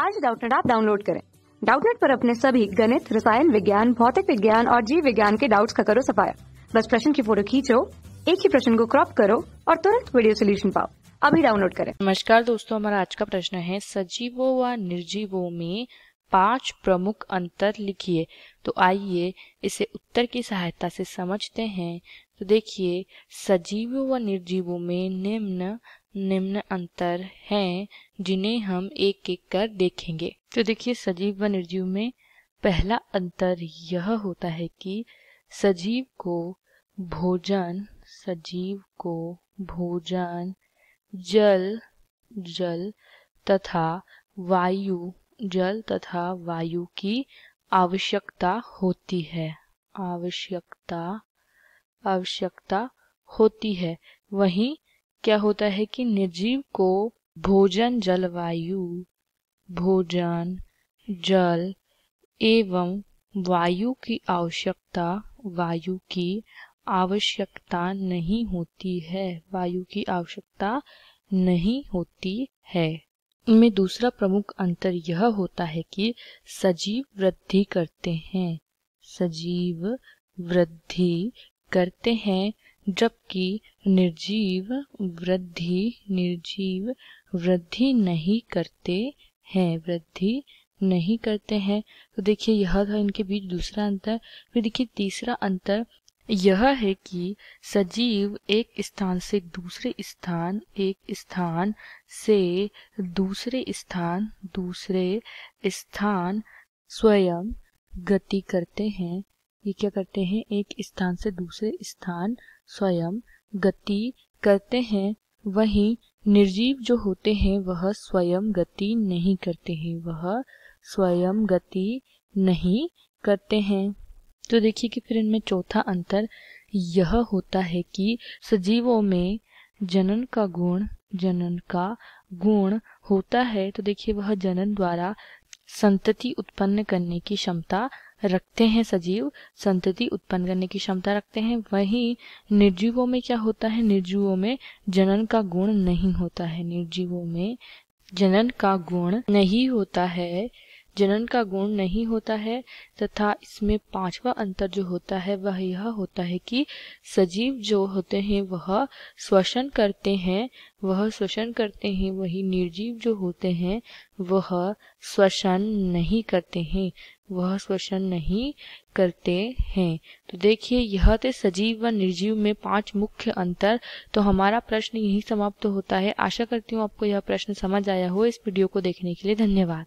आज डाउटनेट आप डाउनलोड करें डाउटनेट पर अपने सभी गणित रसायन विज्ञान भौतिक विज्ञान और जीव विज्ञान के डाउट्स का करो सफाया बस प्रश्न की फोटो खींचो एक ही प्रश्न को क्रॉप करो और तुरंत वीडियो सोल्यूशन पाओ अभी डाउनलोड करें नमस्कार दोस्तों हमारा आज का प्रश्न है सजीवों व निर्जीवों में पांच प्रमुख अंतर लिखिए तो आइए इसे उत्तर की सहायता से समझते हैं तो देखिए सजीवों व निर्जीवों में निम्न निम्न अंतर हैं जिन्हें हम एक एक कर देखेंगे तो देखिए सजीव व निर्जीव में पहला अंतर यह होता है कि सजीव को भोजन सजीव को भोजन जल जल तथा वायु जल तथा वायु की आवश्यकता होती है आवश्यकता आवश्यकता होती है वहीं क्या होता है कि निर्जीव को भोजन जलवायु भोजन जल एवं वायु की आवश्यकता वायु की आवश्यकता नहीं होती है वायु की आवश्यकता नहीं होती है इनमें दूसरा प्रमुख अंतर यह होता है कि सजीव वृद्धि करते हैं सजीव वृद्धि करते हैं जबकि निर्जीव वृद्धि निर्जीव वृद्धि नहीं करते हैं वृद्धि नहीं करते हैं तो देखिए यह था इनके बीच दूसरा अंतर फिर देखिए तीसरा अंतर यह है कि सजीव एक स्थान से दूसरे स्थान एक स्थान से दूसरे स्थान दूसरे स्थान स्वयं गति करते हैं ये क्या करते हैं एक स्थान से दूसरे स्थान स्वयं गति करते हैं वहीं निर्जीव जो होते हैं वह स्वयं गति नहीं करते हैं वह स्वयं गति नहीं करते हैं तो देखिए कि फिर इनमें चौथा अंतर यह होता है कि सजीवों में जनन का गुण जनन का गुण होता है तो देखिए वह जनन द्वारा संतति उत्पन्न करने की क्षमता रखते हैं सजीव संतति उत्पन्न करने की क्षमता रखते हैं वही निर्जीवों में क्या होता है निर्जीवों में जनन का गुण नहीं होता है निर्जीवों में जनन का गुण नहीं होता है जनन का गुण नहीं होता है तथा इसमें पांचवा अंतर जो होता है वह यह होता है कि सजीव जो होते हैं वह श्वसन करते हैं वह श्वसन करते हैं वही निर्जीव जो होते हैं वह श्वसन नहीं करते हैं वह श्वसन नहीं करते हैं तो देखिए यह थे सजीव व निर्जीव में पांच मुख्य अंतर तो हमारा प्रश्न यही समाप्त होता है आशा करती हूँ आपको यह प्रश्न समझ आया हो इस वीडियो को देखने के लिए धन्यवाद